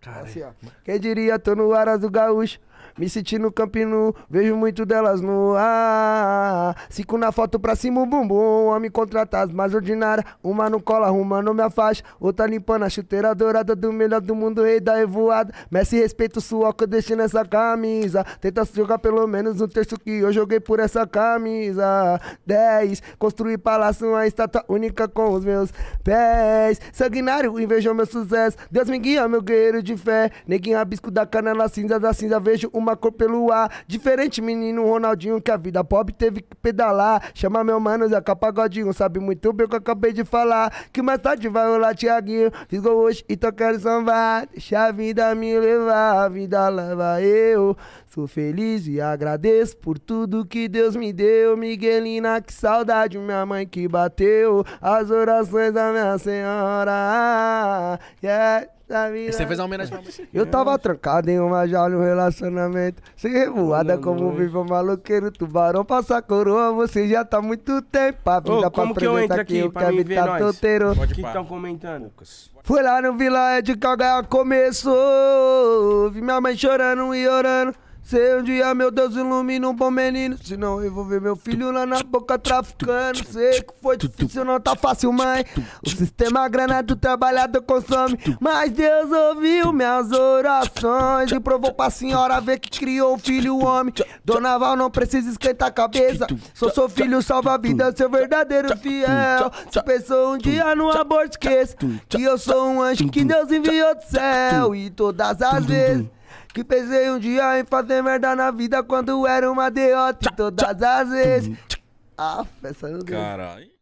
Cara, assim, ó. Quem diria, tô no Aras do Gaúcho. Me senti no campino, vejo muito delas no ar. Cinco na foto pra cima, o bumbum. Homem contratado, mais ordinária. Uma no cola, arrumando minha faixa. Outra limpando a chuteira dourada do melhor do mundo, rei da revoada. Messi, respeito sua que eu deixei nessa camisa. Tenta jogar pelo menos um terço que eu joguei por essa camisa. Dez Construí palácio, uma estátua única com os meus pés. Sanguinário, invejou meu sucesso. Deus me guia, meu guerreiro de fé. Neguinho, abisco da canela cinza, da cinza, vejo uma uma cor pelo ar. Diferente menino Ronaldinho que a vida pobre teve que pedalar. Chama meu mano Zeca capagodinho sabe muito bem o que eu acabei de falar. Que mais tarde vai rolar Tiaguinho. Fiz gol hoje e tô querendo sambar. Deixa a vida me levar, a vida leva eu. Sou feliz e agradeço por tudo que Deus me deu. Miguelina, que saudade, minha mãe que bateu. As orações da minha senhora. Yeah. Você fez uma homenagem pra você. Eu tava trancado em uma jaula, um relacionamento. Sem revoada, como noite. vivo maloqueiro, tubarão passa coroa. Você já tá muito tempo. A vida Ô, pra que eu entro aqui, eu quero tá toteiro. O que estão comentando? Lucas? Fui lá no Vila Ed, cagar começou. Vi minha mãe chorando e orando. Se um dia meu Deus ilumina um bom menino, se não eu vou ver meu filho lá na boca traficando. Sei que foi difícil, não tá fácil, mãe. O sistema grana do trabalhador consome. Mas Deus ouviu minhas orações e provou pra senhora ver que criou o filho homem. Dona Val não precisa esquentar a cabeça. Sou seu filho, salva a vida, seu verdadeiro fiel. Se pensou um dia no aborto, esqueça que eu sou um anjo que Deus enviou do céu. E todas as vezes. Que pensei um dia em fazer merda na vida quando era uma deota. Todas as vezes. Ah, essa não Deus. Caralho.